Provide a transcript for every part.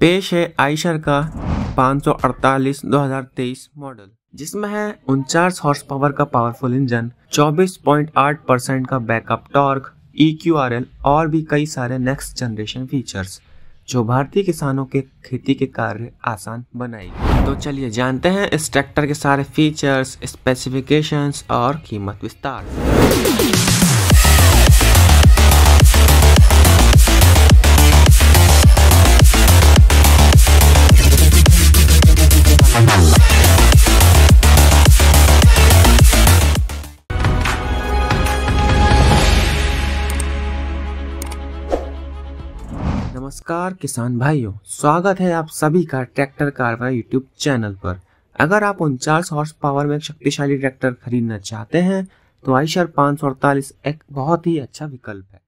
पेश है आइशर का 548-2023 मॉडल जिसमें है उनचास हॉर्स पावर का पावरफुल इंजन 24.8 परसेंट का बैकअप टॉर्क ई और भी कई सारे नेक्स्ट जनरेशन फीचर्स जो भारतीय किसानों के खेती के कार्य आसान बनाएगी तो चलिए जानते हैं इस ट्रैक्टर के सारे फीचर्स स्पेसिफिकेशंस और कीमत विस्तार नमस्कार किसान भाइयों स्वागत है आप सभी का ट्रैक्टर कारवा यूट्यूब चैनल पर अगर आप उनचास हॉर्स पावर में एक शक्तिशाली ट्रैक्टर खरीदना चाहते हैं तो आईशर पाँच सौ अड़तालीस एक बहुत ही अच्छा विकल्प है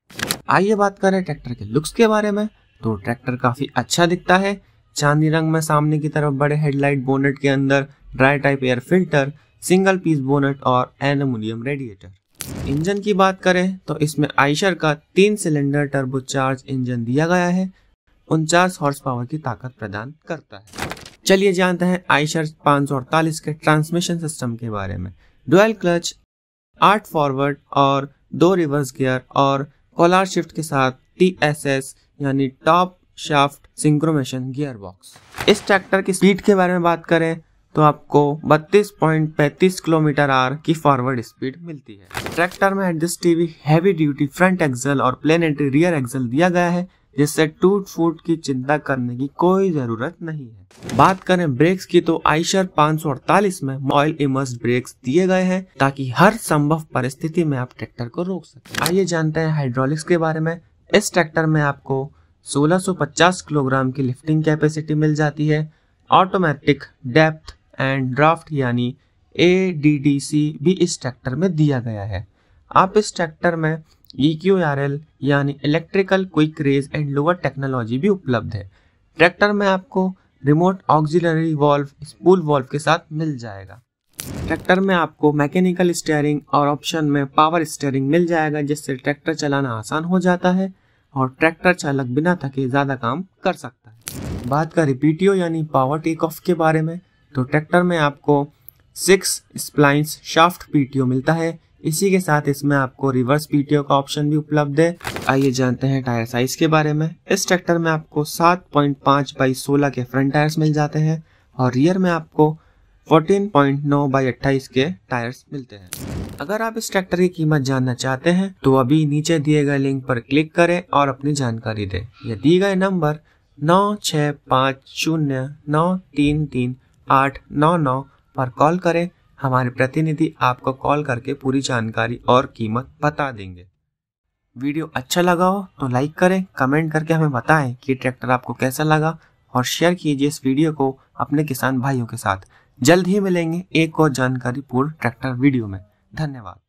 आइए बात करें ट्रैक्टर के लुक्स के बारे में तो ट्रैक्टर काफी अच्छा दिखता है चांदी रंग में सामने की तरफ बड़े हेडलाइट बोनेट के अंदर dry type air filter single piece bonnet और एलुमिनियम रेडिएटर इंजन की बात करें तो इसमें आइशर का तीन सिलेंडर टर्बोचार्ज इंजन दिया गया है उनचास हॉर्स पावर की ताकत प्रदान करता है चलिए जानते हैं आइशर पाँच के ट्रांसमिशन सिस्टम के बारे में डुअल क्लच आठ फॉरवर्ड और दो रिवर्स गियर और कोलार शिफ्ट के साथ टी एस एस यानी top shaft synchromesh gear box इस ट्रैक्टर की स्पीड के बारे में बात करें तो आपको 32.35 किलोमीटर आर की फॉरवर्ड स्पीड मिलती है ट्रैक्टर में adjust TV heavy duty front axle और प्लेनेटरी रियर एक्सल दिया गया है जिससे टूट फूट की चिंता करने की कोई जरूरत नहीं है बात करें ब्रेक्स की तो आइशर 548 में ऑयल इमर्स ब्रेक्स दिए गए हैं ताकि हर संभव परिस्थिति में आप ट्रैक्टर को रोक सकें आइए जानते हैं हाइड्रोलिक्स के बारे में इस ट्रैक्टर में आपको 1650 किलोग्राम की लिफ्टिंग कैपेसिटी मिल जाती है ऑटोमेटिक डेप्थ एंड ड्राफ्ट यानी ए भी इस ट्रैक्टर में दिया गया है आप इस ट्रैक्टर में ई क्यू आर एल यानी electrical quick raise and lower technology भी उपलब्ध है ट्रैक्टर में आपको remote auxiliary valve spool valve के साथ मिल जाएगा ट्रैक्टर में आपको मैकेनिकल स्टेयरिंग और ऑप्शन में पावर स्टेयरिंग मिल जाएगा जिससे ट्रैक्टर चलाना आसान हो जाता है और ट्रैक्टर चालक बिना थके ज़्यादा काम कर सकता है बात करें पीटीओ यानी पावर टेक ऑफ के बारे में तो ट्रैक्टर में आपको सिक्स स्प्लाइंस शाफ्ट पीटीओ मिलता है इसी के साथ इसमें आपको रिवर्स पीटीओ का ऑप्शन भी उपलब्ध है आइए जानते हैं टायर साइज के बारे में इस ट्रैक्टर में आपको 7.5 बाई सोलह के फ्रंट टायर्स मिल जाते हैं और रियर में आपको 14.9 बाई अट्ठाईस के टायर्स मिलते हैं अगर आप इस ट्रैक्टर की कीमत जानना चाहते हैं तो अभी नीचे दिए गए लिंक पर क्लिक करें और अपनी जानकारी दें यह दिए गए नंबर नौ छह पाँच शून्य नौ तीन तीन आठ नौ नौ पर कॉल करें हमारे प्रतिनिधि आपको कॉल करके पूरी जानकारी और कीमत बता देंगे वीडियो अच्छा लगा हो तो लाइक करें कमेंट करके हमें बताएं कि ट्रैक्टर आपको कैसा लगा और शेयर कीजिए इस वीडियो को अपने किसान भाइयों के साथ जल्द ही मिलेंगे एक और जानकारी पूर्ण ट्रैक्टर वीडियो में धन्यवाद